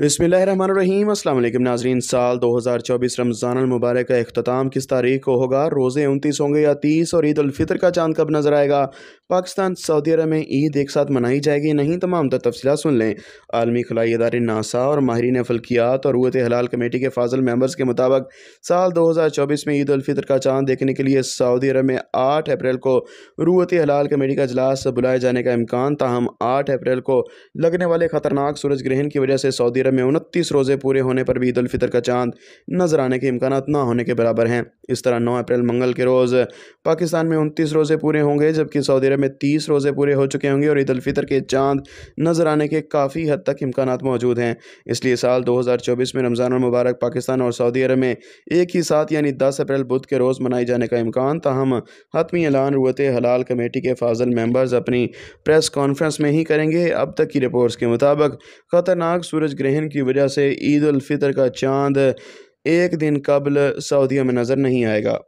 बसमीम अल्लाम नाजरीन साल 2024 रमज़ान मुबारक का अख्ताम किस तारीख को होगा रोज़े उनतीस होंगे या तीस और ईद फितर का चांद कब नज़र आएगा पाकिस्तान सऊदी अरब में ईद एक साथ मनाई जाएगी नहीं तमाम तर तफसी सुन लें आलमी खलाई अदारे नासा और माहरीन फल्कियात और वत हलाल कमेटी के फाजल मेम्बर्स के मुताबिक साल दो हज़ार चौबीस में ईदालफ़ितर का चांद देखने के लिए सऊदी अरब में आठ अप्रैल को रूत हलाल कमेटी का अजलास बुलाए जाने का इम्कान ताहम आठ अप्रैल को लगने वाले ख़तरनाक सूरज ग्रहण की वजह से सऊदी अरब में उनतीस रोज़े पूरे होने पर भी ईदालफ़ितर का चांद नजर आने के इम्कान ना होने के बराबर हैं इस तरह नौ अप्रैल मंगल के रोज़ पाकिस्तान में उनतीस रोज़े पूरे होंगे जबकि सऊदी अरब माहिरा में तीस रोज़े पूरे हो चुके होंगे और ईद ईदालफ़ितर के चांद नज़र आने के काफ़ी हद तक इम्कान मौजूद हैं इसलिए साल दो हज़ार चौबीस में रमज़ान और मुबारक पाकिस्तान और सऊदी अरब में एक ही साथ यानी दस अप्रैल बुध के रोज़ मनाए जाने का इम्कान तहम हतमी ऐलान रुत हलाल कमेटी के फाजल मेम्बर्स अपनी प्रेस कॉन्फ्रेंस में ही करेंगे अब तक की रिपोर्ट्स के मुताबिक ख़तरनाक सूरज ग्रहण की वजह से ईद ईदालफ़ितर का चांद एक दिन कबल सऊदियों में नज़र नहीं आएगा